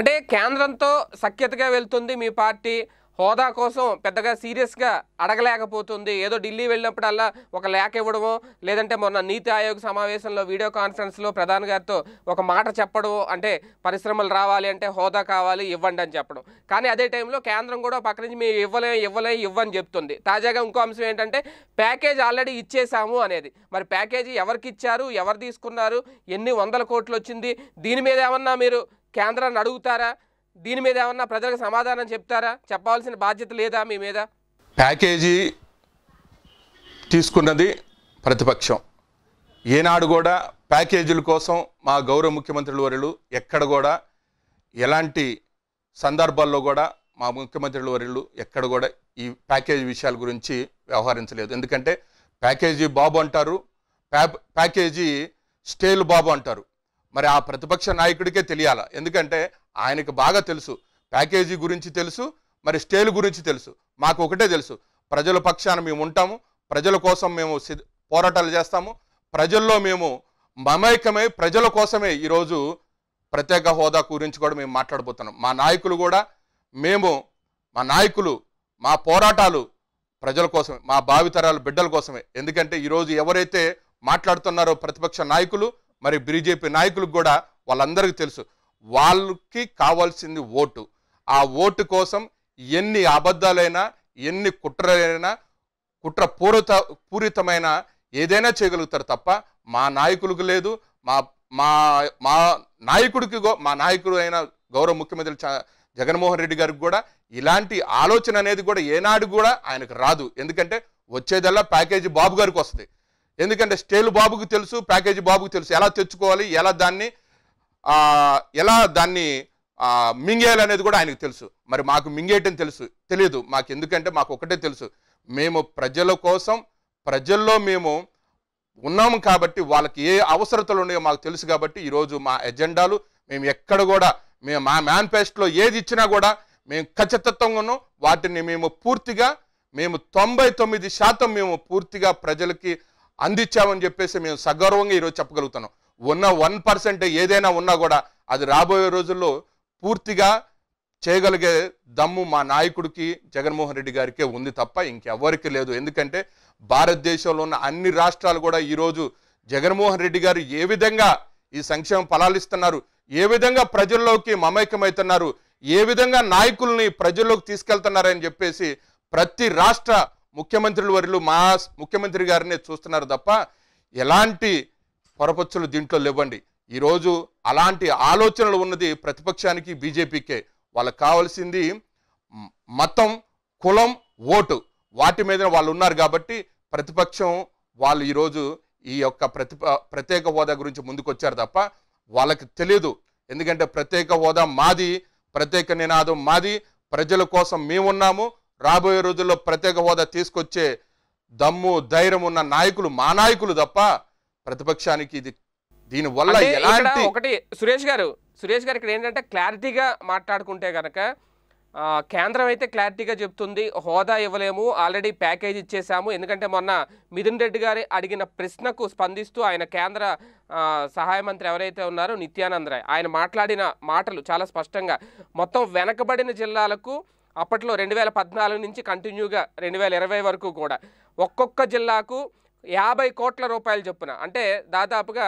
అంటే కేంద్రంతో సఖ్యతగా వెళ్తుంది మీ పార్టీ హోదా కోసం పెద్దగా సీరియస్గా అడగలేకపోతుంది ఏదో ఢిల్లీ వెళ్ళినప్పుడల్లా ఒక లేఖ ఇవ్వడము లేదంటే మొన్న నీతి ఆయోగ్ సమావేశంలో వీడియో కాన్ఫరెన్స్లో ప్రధాని గారితో ఒక మాట చెప్పడము అంటే పరిశ్రమలు రావాలి అంటే హోదా కావాలి ఇవ్వండి అని చెప్పడం కానీ అదే టైంలో కేంద్రం కూడా పక్క నుంచి మేము ఇవ్వలేం ఇవ్వలేము ఇవ్వని చెప్తుంది తాజాగా ఇంకో అంశం ఏంటంటే ప్యాకేజ్ ఆల్రెడీ ఇచ్చేసాము అనేది మరి ప్యాకేజీ ఎవరికి ఇచ్చారు ఎవరు తీసుకున్నారు ఎన్ని వందల కోట్లు వచ్చింది దీని మీద ఏమన్నా మీరు కేంద్రాన్ని అడుగుతారా దీని మీద ఏమన్నా ప్రజలకు సమాధానం చెప్తారా చెప్పాల్సిన బాధ్యత లేదా మీ మీద ప్యాకేజీ తీసుకున్నది ప్రతిపక్షం ఏనాడు కూడా ప్యాకేజీల కోసం మా గౌరవ ముఖ్యమంత్రుల వర్యులు ఎక్కడ కూడా ఎలాంటి సందర్భాల్లో కూడా మా ముఖ్యమంత్రుల వర్యులు ఎక్కడ కూడా ఈ ప్యాకేజీ విషయాల గురించి వ్యవహరించలేదు ఎందుకంటే ప్యాకేజీ బాబు అంటారు ప్యాకేజీ స్టేల్ బాబు అంటారు మరి ఆ ప్రతిపక్ష నాయకుడికే తెలియాల ఎందుకంటే ఆయనకు బాగా తెలుసు ప్యాకేజీ గురించి తెలుసు మరి స్టేలు గురించి తెలుసు మాకు ఒకటే తెలుసు ప్రజల పక్షాన మేము ఉంటాము ప్రజల కోసం మేము పోరాటాలు చేస్తాము ప్రజల్లో మేము మమైకమై ప్రజల కోసమే ఈరోజు ప్రత్యేక హోదా గురించి కూడా మేము మాట్లాడబోతున్నాం మా నాయకులు కూడా మేము మా నాయకులు మా పోరాటాలు ప్రజల కోసమే మా భావితరాలు బిడ్డల కోసమే ఎందుకంటే ఈరోజు ఎవరైతే మాట్లాడుతున్నారో ప్రతిపక్ష నాయకులు మరి బీజేపీ నాయకులకు కూడా వాళ్ళందరికీ తెలుసు వాళ్ళకి కావాల్సింది ఓటు ఆ ఓటు కోసం ఎన్ని అబద్ధాలైనా ఎన్ని కుట్రలైనా కుట్ర పూరిత పూరితమైన ఏదైనా చేయగలుగుతారు తప్ప మా నాయకులకు లేదు మా మా మా నాయకుడికి మా నాయకుడు అయిన గౌరవ ముఖ్యమంత్రి జగన్మోహన్ రెడ్డి గారికి కూడా ఇలాంటి ఆలోచన అనేది కూడా ఏనాడు కూడా ఆయనకు రాదు ఎందుకంటే వచ్చేదల్లా ప్యాకేజీ బాబు గారికి వస్తుంది ఎందుకంటే స్టేలు బాబుకు తెలుసు ప్యాకేజీ బాబుకు తెలుసు ఎలా తెచ్చుకోవాలి ఎలా దాన్ని ఎలా దాన్ని మింగేయాలనేది కూడా ఆయనకు తెలుసు మరి మాకు మింగేయటం తెలుసు తెలియదు మాకు ఎందుకంటే మాకు ఒకటే తెలుసు మేము ప్రజల కోసం ప్రజల్లో మేము ఉన్నాము కాబట్టి వాళ్ళకి ఏ అవసరతలు ఉన్నాయో మాకు తెలుసు కాబట్టి ఈరోజు మా ఎజెండాలు మేము ఎక్కడ కూడా మేము మా మేనిఫెస్టోలో ఏది ఇచ్చినా కూడా మేము ఖచ్చితత్వంగాను వాటిని మేము పూర్తిగా మేము తొంభై తొమ్మిది శాతం మేము పూర్తిగా ప్రజలకి అందించామని చెప్పేసి మేము సగర్వంగా ఈరోజు చెప్పగలుగుతున్నాం ఉన్న వన్ పర్సెంట్ ఏదైనా ఉన్నా కూడా అది రాబోయే రోజుల్లో పూర్తిగా చేయగలిగే దమ్ము మా నాయకుడికి జగన్మోహన్ రెడ్డి గారికే ఉంది తప్ప ఇంకెవ్వరికి లేదు ఎందుకంటే భారతదేశంలో ఉన్న అన్ని రాష్ట్రాలు కూడా ఈరోజు జగన్మోహన్ రెడ్డి గారు ఏ విధంగా ఈ సంక్షేమ ఫలాలిస్తున్నారు ఏ విధంగా ప్రజల్లోకి మమేకమవుతున్నారు ఏ విధంగా నాయకుల్ని ప్రజల్లోకి తీసుకెళ్తున్నారని చెప్పేసి ప్రతి రాష్ట్ర ముఖ్యమంత్రుల వర్యులు మా ముఖ్యమంత్రి గారినే చూస్తున్నారు తప్ప ఎలాంటి పొరపచ్చులు దీంట్లో లేవండి ఈరోజు అలాంటి ఆలోచనలు ఉన్నది ప్రతిపక్షానికి బీజేపీకే వాళ్ళకి కావాల్సింది మతం కులం ఓటు వాటి మీద వాళ్ళు ఉన్నారు కాబట్టి ప్రతిపక్షం వాళ్ళు ఈరోజు ఈ యొక్క ప్రతి ప్రత్యేక హోదా గురించి ముందుకొచ్చారు తప్ప వాళ్ళకి తెలియదు ఎందుకంటే ప్రత్యేక హోదా మాది ప్రత్యేక నినాదం మాది ప్రజల కోసం మేమున్నాము రాబోయే రోజుల్లో ప్రత్యేక హోదా తీసుకొచ్చే దమ్ము ధైర్యం ఉన్న నాయకులు మా నాయకులు తప్ప ప్రతిపక్షానికి ఇది దీని వల్ల ఒకటి సురేష్ గారు సురేష్ గారు ఇక్కడ ఏంటంటే క్లారిటీగా మాట్లాడుకుంటే కనుక కేంద్రం అయితే క్లారిటీగా చెప్తుంది హోదా ఇవ్వలేము ఆల్రెడీ ప్యాకేజ్ ఇచ్చేసాము ఎందుకంటే మొన్న మిథున్ రెడ్డి గారి అడిగిన ప్రశ్నకు స్పందిస్తూ ఆయన కేంద్ర సహాయ మంత్రి ఎవరైతే ఉన్నారో నిత్యానంద రాయ్ ఆయన మాట్లాడిన మాటలు చాలా స్పష్టంగా మొత్తం వెనకబడిన జిల్లాలకు అప్పట్లో రెండు వేల పద్నాలుగు నుంచి కంటిన్యూగా రెండు వేల ఇరవై వరకు కూడా ఒక్కొక్క జిల్లాకు యాభై కోట్ల రూపాయలు చొప్పున అంటే దాదాపుగా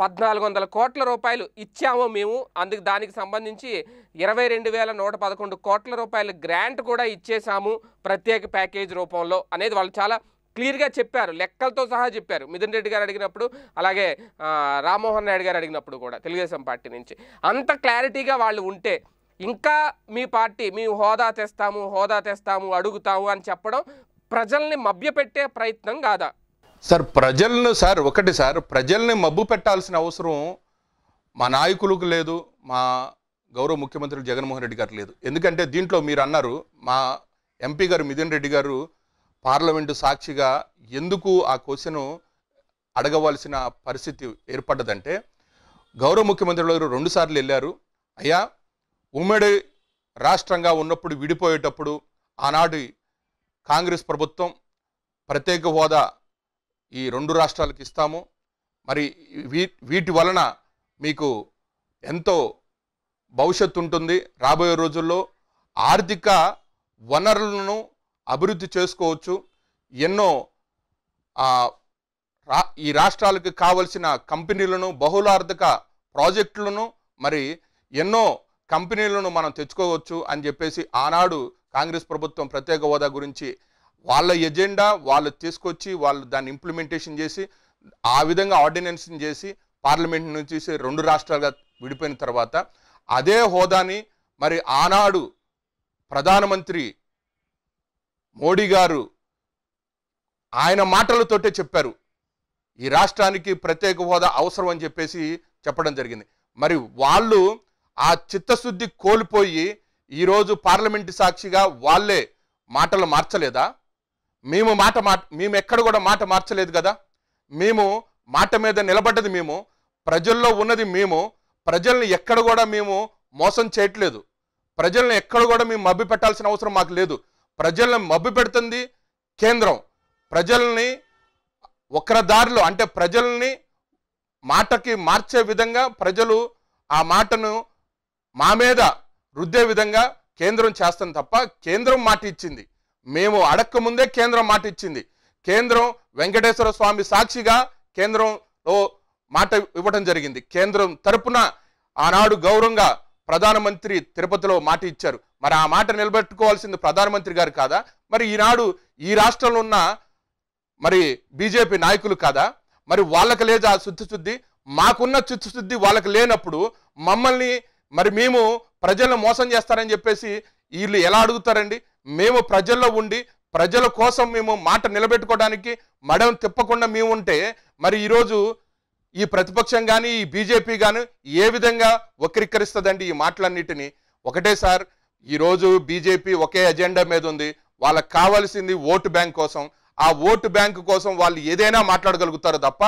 పద్నాలుగు వందల కోట్ల రూపాయలు ఇచ్చాము మేము అందుకు దానికి సంబంధించి ఇరవై రెండు వేల నూట పదకొండు కోట్ల రూపాయలు గ్రాంట్ కూడా ఇచ్చేసాము ప్రత్యేక ప్యాకేజ్ రూపంలో అనేది వాళ్ళు చాలా క్లియర్గా చెప్పారు లెక్కలతో సహా చెప్పారు మిథున్ రెడ్డి గారు అడిగినప్పుడు అలాగే రామ్మోహన్ నాయుడు గారు అడిగినప్పుడు కూడా తెలుగుదేశం పార్టీ నుంచి అంత క్లారిటీగా వాళ్ళు ఉంటే ఇంకా మీ పార్టీ మేము హోదా తెస్తాము హోదా తెస్తాము అడుగుతాము అని చెప్పడం ప్రజల్ని మభ్యపెట్టే ప్రయత్నం కాదా సార్ ప్రజలను సార్ ఒకటి సార్ ప్రజల్ని మబ్బు పెట్టాల్సిన అవసరం మా నాయకులకు లేదు మా గౌరవ ముఖ్యమంత్రి జగన్మోహన్ రెడ్డి గారు లేదు ఎందుకంటే దీంట్లో మీరు అన్నారు మా ఎంపీ గారు మిథున్ రెడ్డి గారు పార్లమెంటు సాక్షిగా ఎందుకు ఆ క్వశ్చన్ అడగవలసిన పరిస్థితి ఏర్పడ్డదంటే గౌరవ ముఖ్యమంత్రి గారు రెండుసార్లు వెళ్ళారు అయ్యా ఉమ్మడి రాష్ట్రంగా ఉన్నప్పుడు విడిపోయేటప్పుడు ఆనాటి కాంగ్రెస్ ప్రభుత్వం ప్రత్యేక హోదా ఈ రెండు రాష్ట్రాలకు ఇస్తాము మరి వీటి వలన మీకు ఎంతో భవిష్యత్తు ఉంటుంది రాబోయే రోజుల్లో ఆర్థిక వనరులను అభివృద్ధి చేసుకోవచ్చు ఎన్నో ఈ రాష్ట్రాలకు కావలసిన కంపెనీలను బహుళార్థక ప్రాజెక్టులను మరి ఎన్నో కంపెనీలను మనం తెచ్చుకోవచ్చు అని చెప్పేసి ఆనాడు కాంగ్రెస్ ప్రభుత్వం ప్రత్యేక హోదా గురించి వాళ్ళ ఎజెండా వాళ్ళు తీసుకొచ్చి వాళ్ళు దాన్ని ఇంప్లిమెంటేషన్ చేసి ఆ విధంగా ఆర్డినెన్స్ని చేసి పార్లమెంట్ నుంచి రెండు రాష్ట్రాలుగా విడిపోయిన తర్వాత అదే హోదాని మరి ఆనాడు ప్రధానమంత్రి మోడీ గారు ఆయన మాటలతోటే చెప్పారు ఈ రాష్ట్రానికి ప్రత్యేక హోదా అవసరం అని చెప్పేసి చెప్పడం జరిగింది మరి వాళ్ళు ఆ చిత్తశుద్ధి కోల్పోయి ఈరోజు పార్లమెంటు సాక్షిగా వాళ్ళే మాటలు మార్చలేదా మేము మాట మాట మేము ఎక్కడ కూడా మాట మార్చలేదు కదా మేము మాట మీద నిలబడ్డది మేము ప్రజల్లో ఉన్నది మేము ప్రజల్ని ఎక్కడ కూడా మేము మోసం చేయట్లేదు ప్రజల్ని ఎక్కడ కూడా మేము మబ్బి పెట్టాల్సిన అవసరం మాకు లేదు ప్రజల్ని మబ్బి పెడుతుంది కేంద్రం ప్రజల్ని దారిలో అంటే ప్రజల్ని మాటకి మార్చే విధంగా ప్రజలు ఆ మాటను మా మీద రుద్దే విధంగా కేంద్రం చేస్తాం తప్ప కేంద్రం మాట ఇచ్చింది మేము అడక్క ముందే కేంద్రం మాట ఇచ్చింది కేంద్రం వెంకటేశ్వర స్వామి సాక్షిగా కేంద్రంలో మాట ఇవ్వడం జరిగింది కేంద్రం తరపున ఆనాడు గౌరవంగా ప్రధానమంత్రి తిరుపతిలో మాట ఇచ్చారు మరి ఆ మాట నిలబెట్టుకోవాల్సింది ప్రధానమంత్రి గారు కాదా మరి ఈనాడు ఈ రాష్ట్రంలో ఉన్న మరి బీజేపీ నాయకులు కాదా మరి వాళ్ళకి లేదా శుద్ధి శుద్ధి మాకున్న చిత్తశుద్ధి వాళ్ళకి లేనప్పుడు మమ్మల్ని మరి మేము ప్రజలను మోసం చేస్తారని చెప్పేసి వీళ్ళు ఎలా అడుగుతారండి మేము ప్రజల్లో ఉండి ప్రజల కోసం మేము మాట నిలబెట్టుకోవడానికి మడం తిప్పకుండా మేము ఉంటే మరి ఈరోజు ఈ ప్రతిపక్షం కానీ ఈ బీజేపీ కానీ ఏ విధంగా వక్రీకరిస్తుందండి ఈ మాటలన్నిటిని ఒకటే సార్ ఈరోజు బీజేపీ ఒకే అజెండా మీద ఉంది వాళ్ళకి కావాల్సింది ఓటు బ్యాంక్ కోసం ఆ ఓటు బ్యాంక్ కోసం వాళ్ళు ఏదైనా మాట్లాడగలుగుతారు తప్ప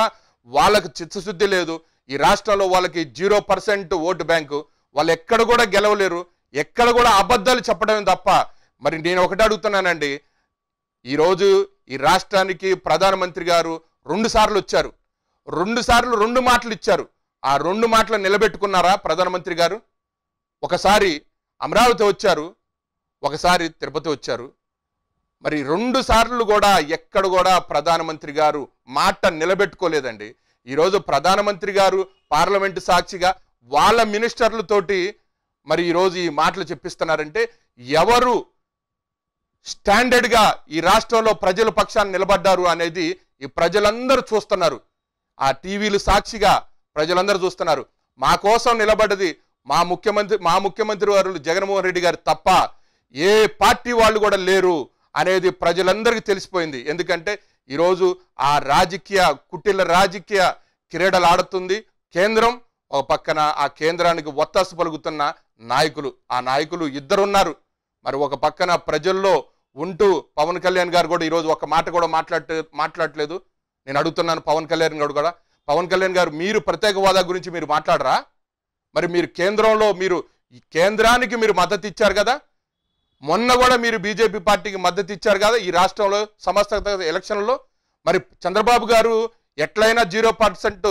వాళ్ళకు చిత్తశుద్ధి లేదు ఈ రాష్ట్రంలో వాళ్ళకి జీరో పర్సెంట్ ఓటు బ్యాంకు వాళ్ళు ఎక్కడ కూడా గెలవలేరు ఎక్కడ కూడా అబద్ధాలు చెప్పడమే తప్ప మరి నేను ఒకటి అడుగుతున్నానండి ఈరోజు ఈ రాష్ట్రానికి ప్రధానమంత్రి గారు రెండు సార్లు వచ్చారు రెండు సార్లు రెండు మాటలు ఇచ్చారు ఆ రెండు మాటలు నిలబెట్టుకున్నారా ప్రధానమంత్రి గారు ఒకసారి అమరావతి వచ్చారు ఒకసారి తిరుపతి వచ్చారు మరి రెండు సార్లు కూడా ఎక్కడ కూడా ప్రధానమంత్రి గారు మాట నిలబెట్టుకోలేదండి ఈరోజు ప్రధానమంత్రి గారు పార్లమెంటు సాక్షిగా వాళ్ళ మినిస్టర్లతోటి మరి ఈరోజు ఈ మాటలు చెప్పిస్తున్నారంటే ఎవరు స్టాండర్డ్గా ఈ రాష్ట్రంలో ప్రజల పక్షాన్ని నిలబడ్డారు అనేది ఈ ప్రజలందరూ చూస్తున్నారు ఆ టీవీలు సాక్షిగా ప్రజలందరూ చూస్తున్నారు మా కోసం నిలబడ్డది మా ముఖ్యమంత్రి మా ముఖ్యమంత్రి వారు జగన్మోహన్ రెడ్డి గారు తప్ప ఏ పార్టీ వాళ్ళు కూడా లేరు అనేది ప్రజలందరికీ తెలిసిపోయింది ఎందుకంటే ఈరోజు ఆ రాజకీయ కుటిల రాజకీయ క్రీడలు ఆడుతుంది కేంద్రం ఒక పక్కన ఆ కేంద్రానికి ఒత్తాసు పలుకుతున్న నాయకులు ఆ నాయకులు ఇద్దరున్నారు మరి ఒక పక్కన ప్రజల్లో ఉంటూ పవన్ కళ్యాణ్ గారు కూడా ఈరోజు ఒక మాట కూడా మాట్లాడట మాట్లాడలేదు నేను అడుగుతున్నాను పవన్ కళ్యాణ్ గారు కూడా పవన్ కళ్యాణ్ గారు మీరు ప్రత్యేక హోదా గురించి మీరు మాట్లాడరా మరి మీరు కేంద్రంలో మీరు కేంద్రానికి మీరు మద్దతు ఇచ్చారు కదా మొన్న కూడా మీరు బీజేపీ పార్టీకి మద్దతు ఇచ్చారు కదా ఈ రాష్ట్రంలో సమస్త ఎలక్షన్లో మరి చంద్రబాబు గారు ఎట్లయినా జీరో పర్సెంట్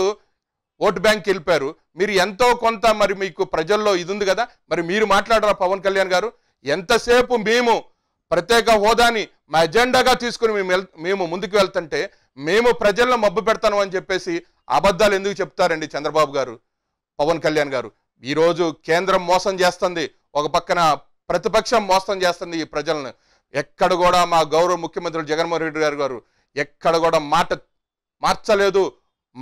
ఓటు బ్యాంక్ వెళ్ళిపోయారు మీరు ఎంతో కొంత మరి మీకు ప్రజల్లో ఇది ఉంది కదా మరి మీరు మాట్లాడరా పవన్ కళ్యాణ్ గారు ఎంతసేపు మేము ప్రత్యేక హోదాని మా ఎజెండాగా తీసుకుని మేము మేము ముందుకు వెళ్తుంటే మేము ప్రజలను మబ్బు పెడతాను అని చెప్పేసి అబద్ధాలు ఎందుకు చెప్తారండి చంద్రబాబు గారు పవన్ కళ్యాణ్ గారు ఈరోజు కేంద్రం మోసం చేస్తుంది ఒక పక్కన ప్రతిపక్షం మోసం చేస్తుంది ఈ ప్రజలను ఎక్కడ కూడా మా గౌరవ ముఖ్యమంత్రులు జగన్మోహన్ రెడ్డి గారు గారు ఎక్కడ కూడా మాట మార్చలేదు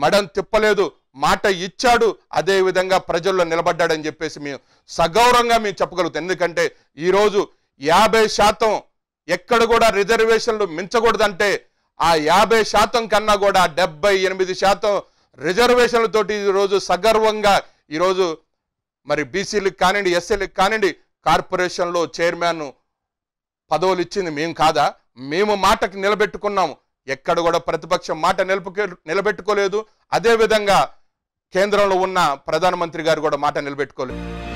మడం తిప్పలేదు మాట ఇచ్చాడు అదేవిధంగా ప్రజల్లో నిలబడ్డాడని చెప్పేసి మేము సగౌరవంగా మేము చెప్పగలుగుతాం ఎందుకంటే ఈరోజు యాభై శాతం ఎక్కడ కూడా రిజర్వేషన్లు మించకూడదంటే ఆ యాభై శాతం కన్నా కూడా డెబ్బై ఎనిమిది శాతం రిజర్వేషన్లతోటి ఈరోజు సగర్వంగా ఈరోజు మరి బీసీలకు కానివ్వండి ఎస్సీలకు కానివ్వండి కార్పొరేషన్లో చైర్మన్ పదవులు ఇచ్చింది మేము కాదా మేము మాటకి నిలబెట్టుకున్నాము ఎక్కడ కూడా ప్రతిపక్షం మాట నిలబెట్టుకోలేదు అదేవిధంగా కేంద్రంలో ఉన్న ప్రధానమంత్రి గారు కూడా మాట నిలబెట్టుకోలేదు